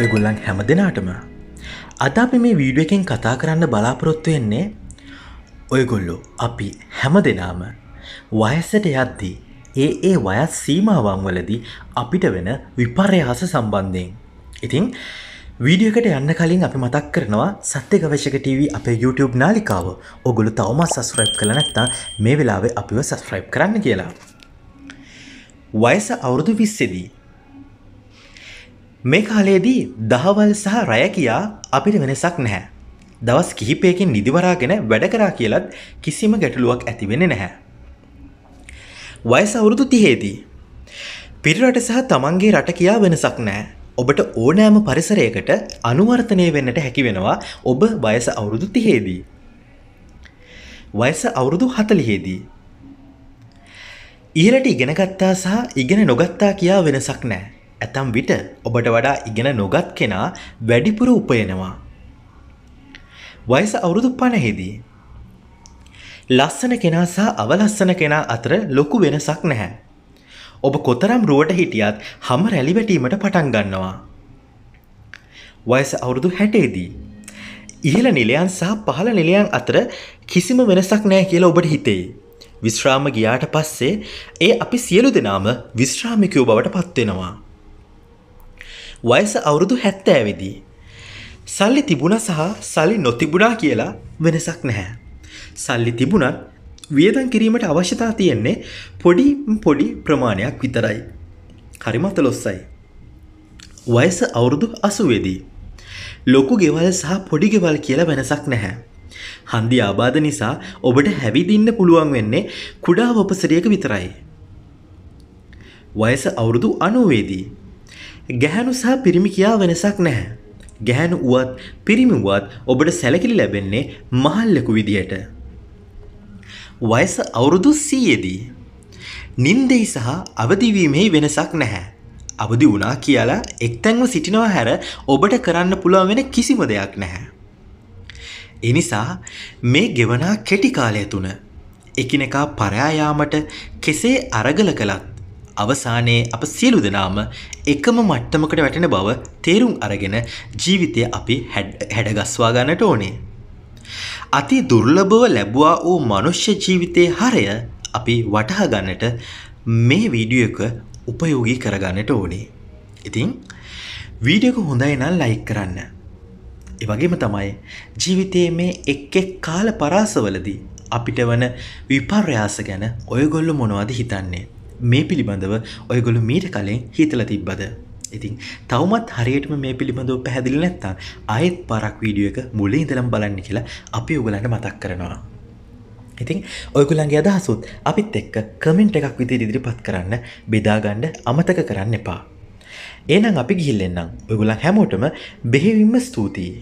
ඔයගොල්ලන් හැම දෙනාටම අද අපි මේ වීඩුව එකෙන් කතා කරන්න බලාපොරොත්තු වෙන්නේ ඔයගොල්ලු අපි හැම දෙනාම වයස්සට යද්දී ඒ ඒ වයස් සීමාවන් වලදී අපිට වෙන විපර්යාස සම්බන්ධයෙන් ඉතිං වීඩියකට යන්න කලින් අපි මතක් කරනවා සත්‍ය ගවශක TV අපේ YouTube නාලිකාව ඔගොලු තවමත් සස්්‍රයිප් කළ නැත්තා මේ වෙලාවේ අපිව සස්්‍රයිප් කරන්න කියලා. වයස අවුරුදු විස්සෙදී මේ කාලයේදී දහවල් සහ රය කියා අපිට වෙනසක් නැහැ. දවස් කිහිපයකින් නිදිවරාගෙන වැඩ කරා කියලත් කිසිම ගැටලුවක් ඇතිවෙන නැහැ. වයස අවුරුදු තිහේදී. පිරිරට සහ තමන්ගේ රට කියා වෙනසක් නෑ. ඔබට ඕනෑම පරිසරයකට අනුවර්තනය වෙන්නට හැකිවෙනවා ඔබ වයස අවුරුදු තිහේදී. වයස අවුරුදු හතලිහේදී. ඉහලට ඉගෙනගත්තා සහ ඉගෙන නොගත්තා කියා වෙනසක් නෑ. ඇතම් විට ඔබට වඩා ඉගෙන නොගත් කෙනා වැඩිපුර උපයනවා. වයස අවුරුදු පණහිදී. ලස්සන කෙනා සහ අවලස්සන කෙනා අතර ලොකු වෙනසක් නැහැ. ඔබ කොතරම් රුවට හිටියත් හම රැලිවැටීමට පටන් ගන්නවා. වයස අවුරුදු හැටේදී. ඉහළ නිලයන් සහ පහළ නිලයන් අතර කිසිම වෙනසක් නෑ කියලා ඔබට හිතේ. විශ්‍රාම ගියාට පස්සේ ඒ අපි සියලු දෙනාම විශ්‍රාමිකයෝ බවට පත්වෙනවා. වයස අවුරුදු හැත්තෑවිදී. සල්ලි තිබුණ සහ සල්ලි නොතිබුණා කියලා වෙනසක් නැහැ. සල්ලි තිබුණත් වියදන් කිරීමට අවශ්‍යතා තියෙන්නේ පොඩි පොඩි ප්‍රමාණයක් විතරයි. හරිමත ලොස්සයි. වයස අවුරුදු අසුවේදී. ලොකු ගෙවල් සහ පොඩි ගෙවල් කියලා වෙනසක් නැහැ. හන්දි ආබාධ නිසා ඔබට හැවිදින්න පුළුවන් වෙන්නේ කුඩා වපසරියක විතරයි. වයස අවුරුදු අනුවේදී. ගැහැනු සහ පිරිමි කියා වෙනසක් නැහැ. ගැහැනු වුවත් පිරිමි වුවත් ඔබට සැලකිලි ලැබෙන්නේ මහල්ලෙකු විදියට. වයස අවුරුදු 100ේදී නින්දෙයි සහ අවදිවීමෙහි වෙනසක් නැහැ. අවදි වුණා කියලා එක්තැන්ව සිටිනවා හැර ඔබට කරන්න පුළුවන් වෙන කිසිම දෙයක් නැහැ. එනිසා මේ ගෙවනා කෙටි කාලය තුන එකිනෙකා පරයායාමට කෙසේ අරගල කළත් අවසානයේ අප සියලු දෙනාම එකම මට්ටමකට වැටෙන බව තේරුම් අරගෙන ජීවිතය අපි හැඩගස්වා ගන්නට ඕනේ. අති දුර්ලභව ලැබුවා වූ මනුෂ්‍ය ජීවිතයේ හරය අපි වටහා ගන්නට මේ වීඩියෝ එක උපයෝගී කරගන්නට ඕනේ. ඉතින් වීඩියෝ එක හොඳයි නම් ලයික් කරන්න. ඒ වගේම තමයි ජීවිතයේ මේ එක් එක් කාල පරාසවලදී අපිට වන විපර්යාස ගැන ඔයගොල්ලෝ මොනවද හිතන්නේ? මේ පිළිබඳව ඔයගොලු මීට කලින් හිතල තිබ්බද. ඉතින් තවමත් හරියටම මේ පිළිබඳව පැහැදිලි නැත්තා අයත් පරක් වීඩියෝ එක මුලින් ඉඳලම් බලන්න කියලා අපි උගලන්න මතක් කරනවා. ඉතින් ඔයකුලන්ගේ අදහසුත් අපිත් එක්ක කමෙන්ට් එකක් විදි ඉදිරිපත් කරන්න බෙදාගණ්ඩ අමතක කරන්න එපා. ඒනම් අපි ගිහිල්ලෙන්නම් ඔයගුලන් හැමෝටම බෙහෙවිම්ම ස්තුතියි.